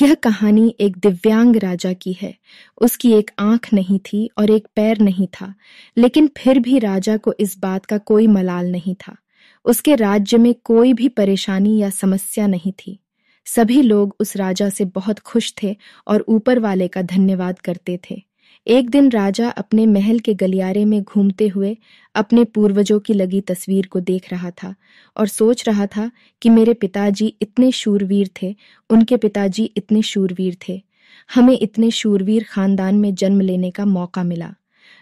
यह कहानी एक दिव्यांग राजा की है उसकी एक आंख नहीं थी और एक पैर नहीं था लेकिन फिर भी राजा को इस बात का कोई मलाल नहीं था उसके राज्य में कोई भी परेशानी या समस्या नहीं थी सभी लोग उस राजा से बहुत खुश थे और ऊपर वाले का धन्यवाद करते थे एक दिन राजा अपने महल के गलियारे में घूमते हुए अपने पूर्वजों की लगी तस्वीर को देख रहा था और सोच रहा था कि मेरे पिताजी इतने शूरवीर थे उनके पिताजी इतने शूरवीर थे हमें इतने शूरवीर खानदान में जन्म लेने का मौका मिला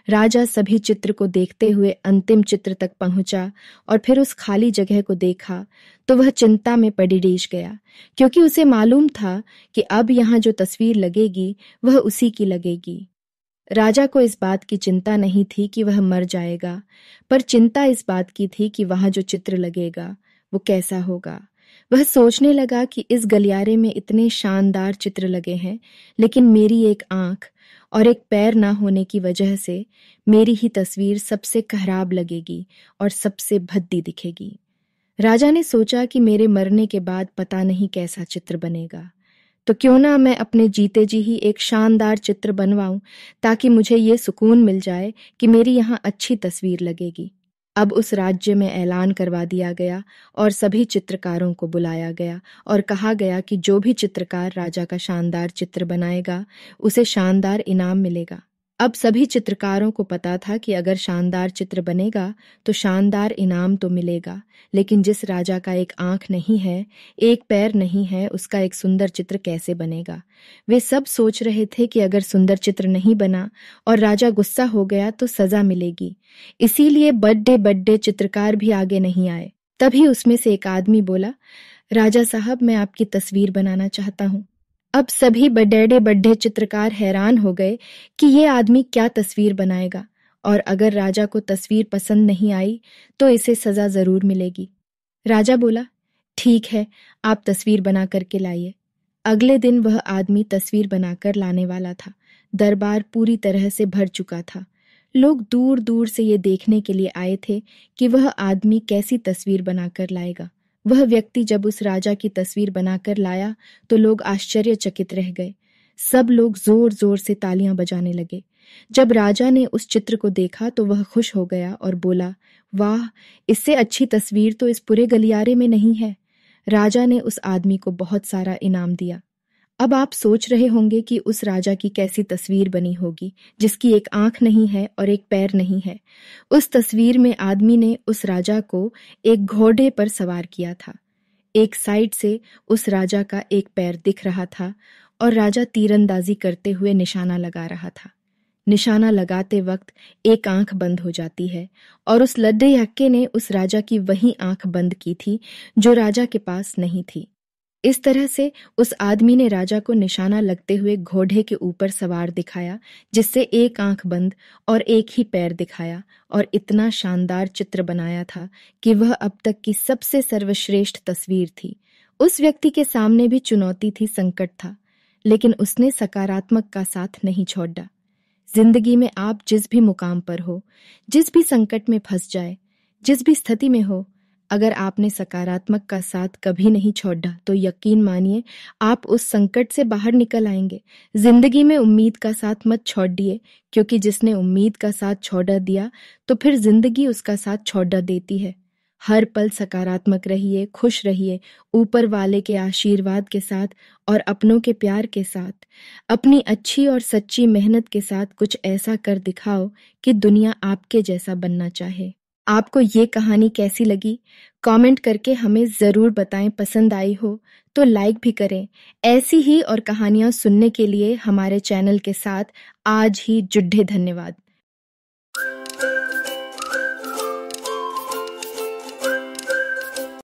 राजा सभी चित्र को देखते हुए अंतिम चित्र तक पहुंचा और फिर उस खाली जगह को देखा तो वह चिंता में पडिडीज गया क्योंकि उसे मालूम था कि अब यहाँ जो तस्वीर लगेगी वह उसी की लगेगी राजा को इस बात की चिंता नहीं थी कि वह मर जाएगा पर चिंता इस बात की थी कि वहां जो चित्र लगेगा वो कैसा होगा वह सोचने लगा कि इस गलियारे में इतने शानदार चित्र लगे हैं लेकिन मेरी एक आंख और एक पैर ना होने की वजह से मेरी ही तस्वीर सबसे खराब लगेगी और सबसे भद्दी दिखेगी राजा ने सोचा कि मेरे मरने के बाद पता नहीं कैसा चित्र बनेगा तो क्यों ना मैं अपने जीते जी ही एक शानदार चित्र बनवाऊं ताकि मुझे ये सुकून मिल जाए कि मेरी यहाँ अच्छी तस्वीर लगेगी अब उस राज्य में ऐलान करवा दिया गया और सभी चित्रकारों को बुलाया गया और कहा गया कि जो भी चित्रकार राजा का शानदार चित्र बनाएगा उसे शानदार इनाम मिलेगा अब सभी चित्रकारों को पता था कि अगर शानदार चित्र बनेगा तो शानदार इनाम तो मिलेगा लेकिन जिस राजा का एक आंख नहीं है एक पैर नहीं है उसका एक सुंदर चित्र कैसे बनेगा वे सब सोच रहे थे कि अगर सुंदर चित्र नहीं बना और राजा गुस्सा हो गया तो सजा मिलेगी इसीलिए बड्डे बड्डे चित्रकार भी आगे नहीं आए तभी उसमें से एक आदमी बोला राजा साहब मैं आपकी तस्वीर बनाना चाहता हूँ अब सभी बडेड़े बड्ढे चित्रकार हैरान हो गए कि ये आदमी क्या तस्वीर बनाएगा और अगर राजा को तस्वीर पसंद नहीं आई तो इसे सजा जरूर मिलेगी राजा बोला ठीक है आप तस्वीर बना करके लाइए अगले दिन वह आदमी तस्वीर बनाकर लाने वाला था दरबार पूरी तरह से भर चुका था लोग दूर दूर से ये देखने के लिए आए थे कि वह आदमी कैसी तस्वीर बनाकर लाएगा वह व्यक्ति जब उस राजा की तस्वीर बनाकर लाया तो लोग आश्चर्यचकित रह गए सब लोग जोर जोर से तालियां बजाने लगे जब राजा ने उस चित्र को देखा तो वह खुश हो गया और बोला वाह इससे अच्छी तस्वीर तो इस पूरे गलियारे में नहीं है राजा ने उस आदमी को बहुत सारा इनाम दिया अब आप सोच रहे होंगे कि उस राजा की कैसी तस्वीर बनी होगी जिसकी एक आंख नहीं है और एक पैर नहीं है उस तस्वीर में आदमी ने उस राजा को एक घोड़े पर सवार किया था एक साइड से उस राजा का एक पैर दिख रहा था और राजा तीरंदाजी करते हुए निशाना लगा रहा था निशाना लगाते वक्त एक आंख बंद हो जाती है और उस लड्डे हक्के ने उस राजा की वही आंख बंद की थी जो राजा के पास नहीं थी इस तरह से उस आदमी ने राजा को निशाना लगते हुए घोड़े के ऊपर सवार दिखाया जिससे एक आंख बंद और एक ही पैर दिखाया और इतना शानदार चित्र बनाया था कि वह अब तक की सबसे सर्वश्रेष्ठ तस्वीर थी उस व्यक्ति के सामने भी चुनौती थी संकट था लेकिन उसने सकारात्मक का साथ नहीं छोड़ा जिंदगी में आप जिस भी मुकाम पर हो जिस भी संकट में फंस जाए जिस भी स्थिति में हो अगर आपने सकारात्मक का साथ कभी नहीं छोड़ा तो यकीन मानिए आप उस संकट से बाहर निकल आएंगे जिंदगी में उम्मीद का साथ मत छोड़ दिए क्योंकि जिसने उम्मीद का साथ छोड़ा दिया तो फिर जिंदगी उसका साथ छोड़ा देती है हर पल सकारात्मक रहिए खुश रहिए ऊपर वाले के आशीर्वाद के साथ और अपनों के प्यार के साथ अपनी अच्छी और सच्ची मेहनत के साथ कुछ ऐसा कर दिखाओ कि दुनिया आपके जैसा बनना चाहे आपको ये कहानी कैसी लगी कमेंट करके हमें ज़रूर बताएं पसंद आई हो तो लाइक भी करें ऐसी ही और कहानियाँ सुनने के लिए हमारे चैनल के साथ आज ही जुड़े धन्यवाद